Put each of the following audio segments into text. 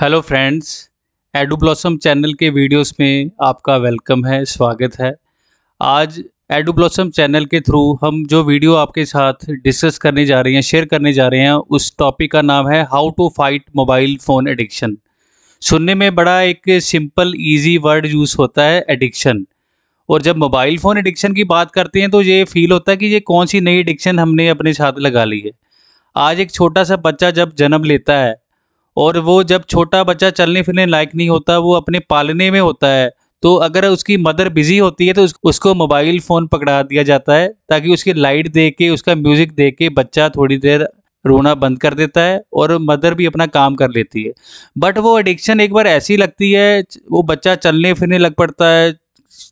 Hello friends Edu Blossom channel के videos में आपका वेलकम है स्वागत है आज एडू ब्लॉसम चैनल के थ्रू हम जो वीडियो आपके साथ डिस्कस करने जा रहे हैं शेयर करने जा रहे हैं उस टॉपिक का नाम है how to fight mobile phone addiction सुनने में बड़ा एक सिंपल इजी वर्ड यूज़ होता है एडिक्शन और जब मोबाइल फ़ोन एडिक्शन की बात करते हैं तो ये फील होता है कि ये कौन सी नई एडिक्शन हमने अपने साथ लगा ली है आज एक छोटा सा बच्चा जब जन्म लेता है और वो जब छोटा बच्चा चलने फिरने लायक नहीं होता वो अपने पालने में होता है तो अगर उसकी मदर बिजी होती है तो उसको मोबाइल फ़ोन पकड़ा दिया जाता है ताकि उसकी लाइट दे के उसका म्यूज़िक दे के बच्चा थोड़ी देर रोना बंद कर देता है और मदर भी अपना काम कर लेती है बट वो एडिक्शन एक बार ऐसी लगती है वो बच्चा चलने फिरने लग पड़ता है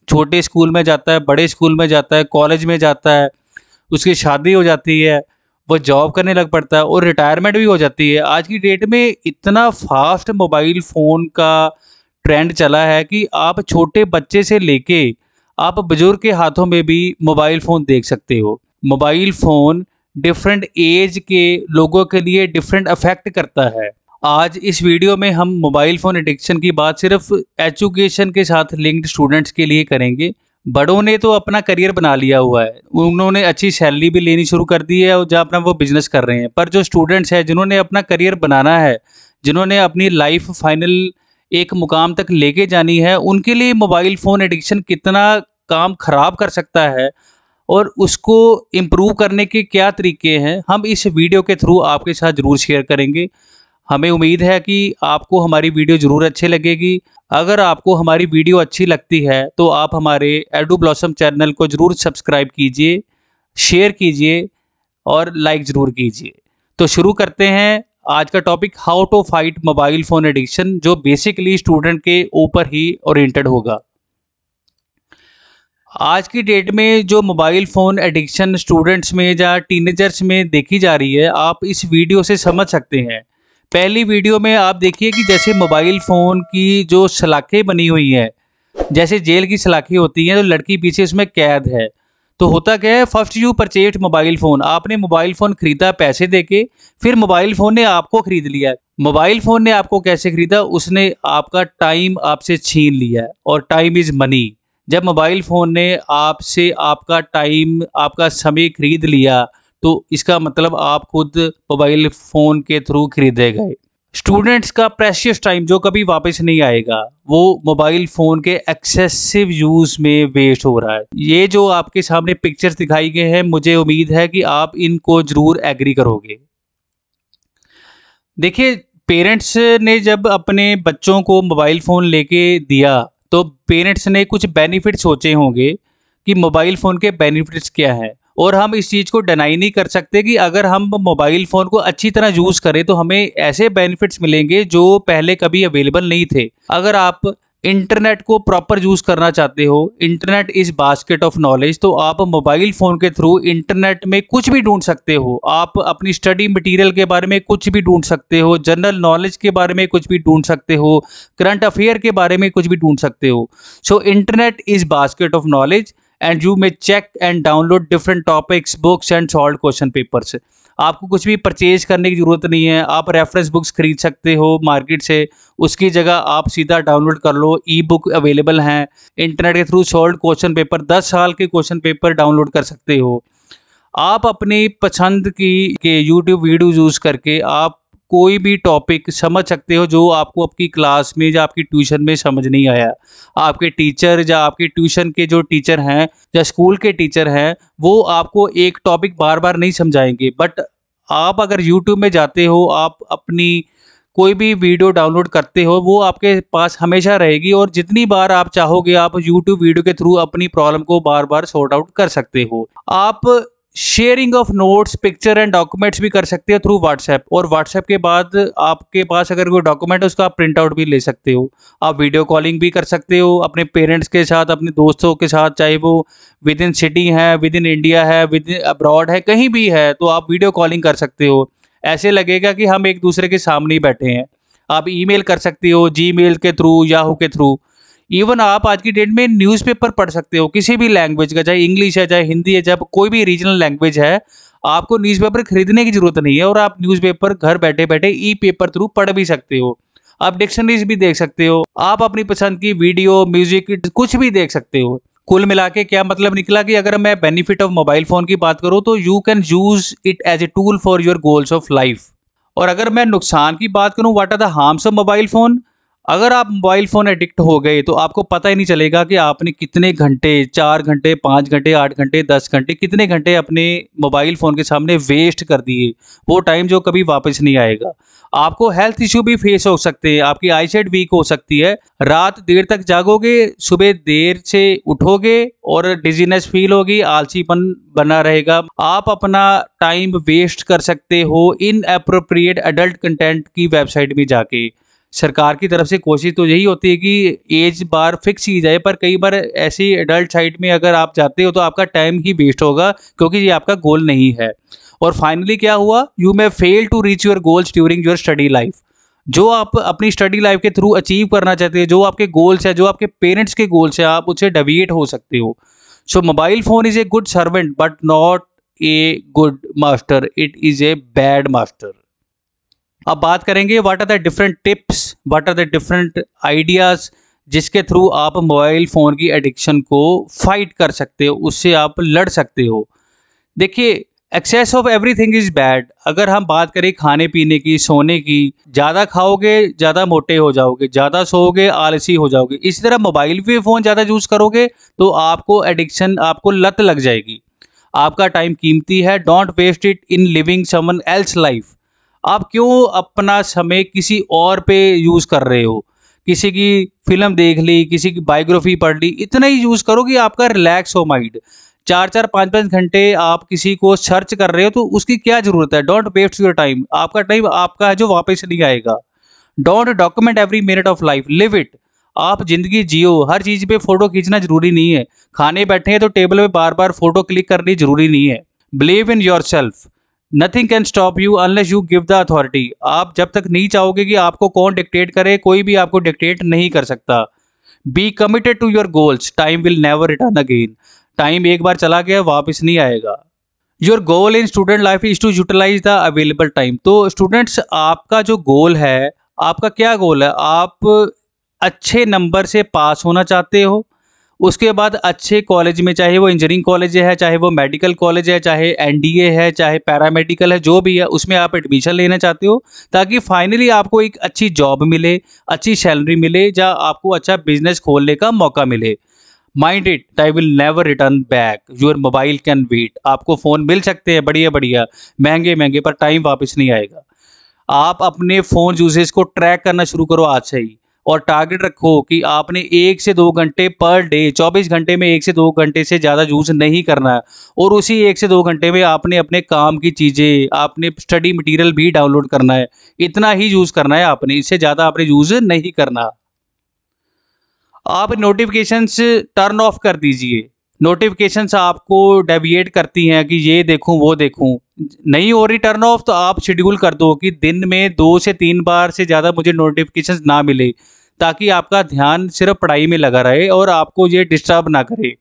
छोटे स्कूल में जाता है बड़े स्कूल में जाता है कॉलेज में जाता है उसकी शादी हो जाती है वो जॉब करने लग पड़ता है और रिटायरमेंट भी हो जाती है आज की डेट में इतना फास्ट मोबाइल फ़ोन का ट्रेंड चला है कि आप छोटे बच्चे से लेके आप बुजुर्ग के हाथों में भी मोबाइल फ़ोन देख सकते हो मोबाइल फ़ोन डिफरेंट एज के लोगों के लिए डिफरेंट अफेक्ट करता है आज इस वीडियो में हम मोबाइल फ़ोन एडिक्शन की बात सिर्फ एजुकेशन के साथ लिंक्ड स्टूडेंट्स के लिए करेंगे बड़ों ने तो अपना करियर बना लिया हुआ है उन्होंने अच्छी सैलरी भी लेनी शुरू कर दी है और जहाँ अपना वो बिजनेस कर रहे हैं पर जो स्टूडेंट्स हैं जिन्होंने अपना करियर बनाना है जिन्होंने अपनी लाइफ फाइनल एक मुकाम तक लेके जानी है उनके लिए मोबाइल फ़ोन एडिक्शन कितना काम ख़राब कर सकता है और उसको इम्प्रूव करने के क्या तरीके हैं हम इस वीडियो के थ्रू आपके साथ ज़रूर शेयर करेंगे हमें उम्मीद है कि आपको हमारी वीडियो ज़रूर अच्छी लगेगी अगर आपको हमारी वीडियो अच्छी लगती है तो आप हमारे एडू ब्लॉसम चैनल को ज़रूर सब्सक्राइब कीजिए शेयर कीजिए और लाइक ज़रूर कीजिए तो शुरू करते हैं आज का topic how to fight mobile phone addiction जो बेसिकली स्टूडेंट के ऊपर ही ओरिएंटेड होगा आज की डेट में जो मोबाइल फ़ोन एडिक्शन स्टूडेंट्स में या टीनेजर्स में देखी जा रही है आप इस वीडियो से समझ सकते हैं पहली वीडियो में आप देखिए कि जैसे मोबाइल फ़ोन की जो सलाखें बनी हुई हैं जैसे जेल की सलाखें होती हैं तो लड़की पीछे उसमें कैद है तो होता क्या है first you purchase mobile phone आपने मोबाइल फ़ोन खरीदा पैसे देके फिर मोबाइल फ़ोन ने आपको ख़रीद लिया मोबाइल फ़ोन ने आपको कैसे ख़रीदा उसने आपका टाइम आपसे छीन लिया और टाइम इज़ मनी जब मोबाइल फ़ोन ने आपसे आपका टाइम आपका समय खरीद लिया तो इसका मतलब आप खुद मोबाइल फ़ोन के थ्रू खरीदे गए स्टूडेंट्स का प्रेशियस टाइम जो कभी वापस नहीं आएगा वो मोबाइल फ़ोन के एक्सेसिव यूज़ में वेस्ट हो रहा है ये जो आपके सामने पिक्चर्स दिखाई गए हैं मुझे उम्मीद है कि आप इनको ज़रूर एग्री करोगे देखिए पेरेंट्स ने जब अपने बच्चों को मोबाइल फ़ोन लेके दिया तो पेरेंट्स ने कुछ बेनिफिट सोचे होंगे कि मोबाइल फ़ोन के बेनिफिट्स क्या है और हम इस चीज़ को डिनाई नहीं कर सकते कि अगर हम मोबाइल फ़ोन को अच्छी तरह यूज़ करें तो हमें ऐसे बेनिफिट्स मिलेंगे जो पहले कभी अवेलेबल नहीं थे अगर आप इंटरनेट को प्रॉपर यूज़ करना चाहते हो internet is basket of knowledge तो आप मोबाइल फ़ोन के थ्रू इंटरनेट में कुछ भी ढूंढ सकते हो आप अपनी स्टडी मटेरियल के बारे में कुछ भी ढूंढ सकते हो जनरल नॉलेज के बारे में कुछ भी ढूंढ सकते हो करंट अफेयर के बारे में कुछ भी ढूंढ सकते हो so internet is basket of knowledge and you may check and download different topics books and solve question papers आपको कुछ भी परचेज करने की ज़रूरत नहीं है आप रेफरेंस बुक्स खरीद सकते हो मार्केट से उसकी जगह आप सीधा डाउनलोड कर लो ई बुक अवेलेबल हैं इंटरनेट के थ्रू सॉल्व क्वेश्चन पेपर दस साल के क्वेश्चन पेपर डाउनलोड कर सकते हो आप अपनी पसंद की के यूट्यूब वीडियो यूज़ करके आप कोई भी टॉपिक समझ सकते हो जो आपको आपकी क्लास में या आपकी ट्यूशन में समझ नहीं आया आपके टीचर या आपके ट्यूशन के जो टीचर हैं या स्कूल के टीचर हैं वो आपको एक टॉपिक बार बार नहीं समझाएंगे बट आप अगर यूट्यूब में जाते हो आप अपनी कोई भी वीडियो डाउनलोड करते हो वो आपके पास हमेशा रहेगी और जितनी बार आप चाहोगे आप यूट्यूब वीडियो के थ्रू अपनी प्रॉब्लम को बार बार सॉर्ट आउट कर सकते हो आप sharing of notes picture and documents भी कर सकते हो थ्रू व्हाट्सएप और व्हाट्सएप के बाद आपके पास अगर कोई डॉक्यूमेंट है उसका आप प्रिंट आउट भी ले सकते हो आप वीडियो कॉलिंग भी कर सकते हो अपने पेरेंट्स के साथ अपने दोस्तों के साथ चाहे वो विद इन सिटी है विद इन इंडिया है विद इन अब्रॉड है कहीं भी है तो आप वीडियो कॉलिंग कर सकते हो ऐसे लगेगा कि हम एक दूसरे के सामने ही बैठे हैं आप ईमेल कर सकते हो जीमेल के थ्रू याहू के थ्रू इवन आप आज की डेट में न्यूज़पेपर पढ़ सकते हो किसी भी लैंग्वेज का चाहे इंग्लिश है चाहे हिंदी है चाहे कोई भी रीजनल लैंग्वेज है आपको न्यूज़पेपर खरीदने की ज़रूरत नहीं है और आप न्यूज़पेपर घर बैठे बैठे ई पेपर थ्रू पढ़ भी सकते हो आप डिक्शनरीज भी देख सकते हो आप अपनी पसंद की वीडियो म्यूजिक कुछ भी देख सकते हो कुल मिला के क्या मतलब निकला कि अगर मैं बेनिफिट ऑफ मोबाइल फ़ोन की बात करूँ तो you can use it as a tool for your goals of life और अगर मैं नुकसान की बात करूँ what are the harms of mobile phone अगर आप मोबाइल फ़ोन एडिक्ट हो गए तो आपको पता ही नहीं चलेगा कि आपने कितने घंटे चार घंटे पाँच घंटे आठ घंटे दस घंटे कितने घंटे अपने मोबाइल फ़ोन के सामने वेस्ट कर दिए वो टाइम जो कभी वापस नहीं आएगा आपको हेल्थ इश्यू भी फेस हो सकते हैं आपकी आई वीक हो सकती है रात देर तक जागोगे सुबह देर से उठोगे और डिजीनेस फील होगी आलसीपन बना रहेगा आप अपना टाइम वेस्ट कर सकते हो इन अप्रोप्रिएट एडल्ट कंटेंट की वेबसाइट में जाके सरकार की तरफ से कोशिश तो यही होती है कि एज बार फिक्स की जाए पर कई बार ऐसी एडल्ट साइड में अगर आप जाते हो तो आपका टाइम ही वेस्ट होगा क्योंकि ये आपका गोल नहीं है और फाइनली क्या हुआ you may fail to reach your goals during your study life जो आप अपनी स्टडी लाइफ के थ्रू अचीव करना चाहते हो जो आपके गोल्स है जो आपके पेरेंट्स के गोल्स है आप उसे डेविएट हो सकते हो so mobile phone is a good servant but not a good master it is a bad master अब बात करेंगे what are the different tips what are the different ideas जिसके थ्रू आप मोबाइल फ़ोन की addiction को fight कर सकते हो उससे आप लड़ सकते हो देखिए excess of everything is bad अगर हम बात करें खाने पीने की सोने की ज़्यादा खाओगे ज़्यादा मोटे हो जाओगे ज़्यादा सोओगे आलसी हो जाओगे इसी तरह मोबाइल पे फ़ोन ज़्यादा यूज़ करोगे तो आपको एडिक्शन आपको लत लग जाएगी आपका टाइम कीमती है don't waste it in living someone else life आप क्यों अपना समय किसी और पे यूज़ कर रहे हो किसी की फिल्म देख ली किसी की बायोग्राफी पढ़ ली इतना ही यूज़ करो कि आपका रिलैक्स हो माइंड चार चार पाँच पाँच घंटे आप किसी को सर्च कर रहे हो तो उसकी क्या ज़रूरत है डोंट वेस्ट योर टाइम आपका टाइम आपका है जो वापस नहीं आएगा don't document every minute of life live it आप ज़िंदगी जियो हर चीज़ पे फ़ोटो खींचना ज़रूरी नहीं है खाने बैठे हैं तो टेबल पे बार बार फ़ोटो क्लिक करनी ज़रूरी नहीं है believe in yourself nothing can stop you unless you give the authority आप जब तक नहीं चाहोगे कि आपको कौन डिक्टेट करे कोई भी आपको डिक्टेट नहीं कर सकता be committed to your goals time will never return again time एक बार चला गया वापस नहीं आएगा your goal in student life is to utilize the available time तो स्टूडेंट्स आपका जो गोल है आपका क्या गोल है आप अच्छे नंबर से पास होना चाहते हो उसके बाद अच्छे कॉलेज में चाहे वो इंजीनियरिंग कॉलेज है चाहे वो मेडिकल कॉलेज है चाहे एनडीए है चाहे पैरामेडिकल है जो भी है उसमें आप एडमिशन लेना चाहते हो ताकि फाइनली आपको एक अच्छी जॉब मिले अच्छी सैलरी मिले या आपको अच्छा बिजनेस खोलने का मौका मिले mind it I will never return back your mobile can wait आपको फ़ोन मिल सकते हैं बढ़िया बढ़िया महंगे महंगे पर टाइम वापस नहीं आएगा आप अपने फ़ोन यूजेज को ट्रैक करना शुरू करो आज से ही और टारगेट रखो कि आपने एक से दो घंटे पर डे चौबीस घंटे में एक से दो घंटे से ज़्यादा यूज़ नहीं करना है और उसी एक से दो घंटे में आपने अपने काम की चीज़ें आपने स्टडी मटेरियल भी डाउनलोड करना है इतना ही यूज़ करना है आपने इससे ज़्यादा आपने यूज़ नहीं करना आप नोटिफिकेशन टर्न ऑफ कर दीजिए नोटिफिकेशंस आपको डेविएट करती हैं कि ये देखूं वो देखूं नहीं हो रही टर्न ऑफ तो आप शेड्यूल कर दो कि दिन में दो से तीन बार से ज़्यादा मुझे नोटिफिकेशंस ना मिले ताकि आपका ध्यान सिर्फ पढ़ाई में लगा रहे और आपको ये डिस्टर्ब ना करे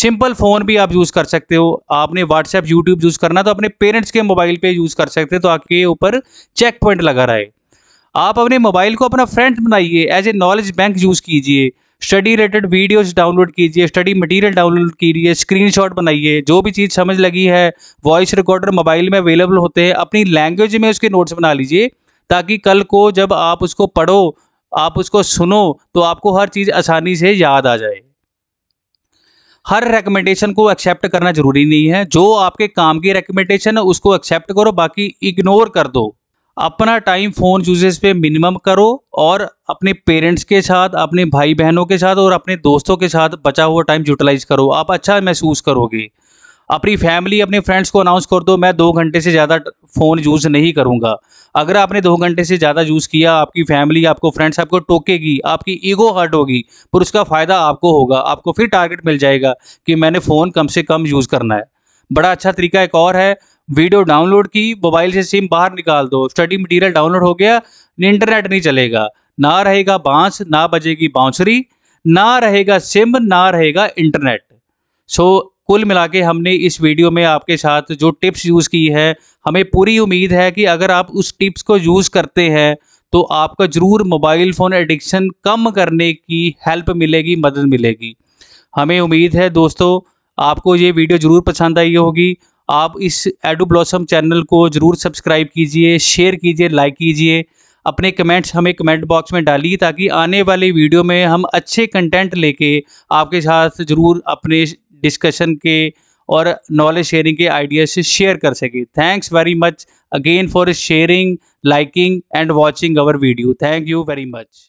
सिंपल फ़ोन भी आप यूज़ कर सकते हो आपने व्हाट्सएप यूट्यूब यूज़ करना तो अपने पेरेंट्स के मोबाइल पे यूज़ कर सकते हो तो आपके ऊपर चेक पॉइंट लगा रहा है आप अपने मोबाइल को अपना फ्रेंड बनाइए as a knowledge bank use कीजिए स्टडी रिलेटेड वीडियोस डाउनलोड कीजिए स्टडी मटेरियल डाउनलोड कीजिए स्क्रीन बनाइए जो भी चीज़ समझ लगी है वॉइस रिकॉर्डर मोबाइल में अवेलेबल होते हैं अपनी लैंग्वेज में उसके नोट्स बना लीजिए ताकि कल को जब आप उसको पढ़ो आप उसको सुनो तो आपको हर चीज़ आसानी से याद आ जाए हर रिकमेंडेशन को एक्सेप्ट करना जरूरी नहीं है जो आपके काम की रिकमेंडेशन है उसको एक्सेप्ट करो बाकी इग्नोर कर दो अपना टाइम फ़ोन यूजेस पे मिनिमम करो और अपने पेरेंट्स के साथ अपने भाई बहनों के साथ और अपने दोस्तों के साथ बचा हुआ टाइम यूटिलाइज करो आप अच्छा महसूस करोगे अपनी फैमिली अपने फ्रेंड्स को अनाउंस कर दो मैं दो घंटे से ज़्यादा फ़ोन यूज़ नहीं करूँगा अगर आपने दो घंटे से ज़्यादा यूज़ किया आपकी फैमिली आपको फ्रेंड्स आपको टोकेगी आपकी ईगो हर्ट होगी पर उसका फ़ायदा आपको होगा आपको फिर टारगेट मिल जाएगा कि मैंने फ़ोन कम से कम यूज़ करना है बड़ा अच्छा तरीका एक और है वीडियो डाउनलोड की मोबाइल से सिम बाहर निकाल दो स्टडी मटेरियल डाउनलोड हो गया इंटरनेट नहीं चलेगा ना रहेगा बांस ना बजेगी बाउंसरी ना रहेगा सिम ना रहेगा इंटरनेट सो so, कुल मिला के हमने इस वीडियो में आपके साथ जो टिप्स यूज़ की है हमें पूरी उम्मीद है कि अगर आप उस टिप्स को यूज़ करते हैं तो आपका ज़रूर मोबाइल फ़ोन एडिक्शन कम करने की हेल्प मिलेगी मदद मिलेगी हमें उम्मीद है दोस्तों आपको ये वीडियो ज़रूर पसंद आई होगी आप इस एडो ब्लॉसम चैनल को ज़रूर सब्सक्राइब कीजिए शेयर कीजिए लाइक कीजिए अपने कमेंट्स हमें कमेंट बॉक्स में डालिए ताकि आने वाले वीडियो में हम अच्छे कंटेंट लेके आपके साथ ज़रूर अपने डिस्कशन हम्म। के और नॉलेज शेयरिंग के आइडिया से शेयर कर सके thanks very much again for sharing liking and watching our video thank you very much